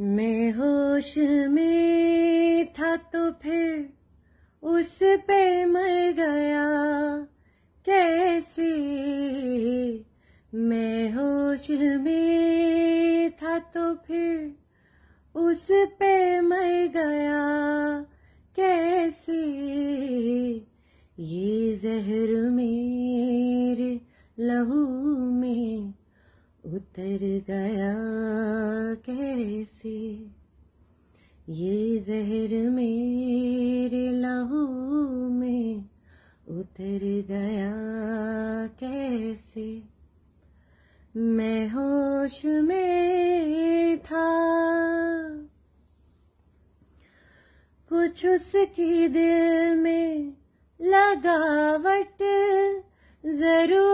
मैं होश में था तो फिर उस पे मर गया कैसे मैं होश में था तो फिर उस पे मर गया कैसे ये जहर मेरे लहू में उतर गया ये जहर मेरे लहू में उतर गया कैसे मैं होश में था कुछ उसकी दिल में लगावट जरूर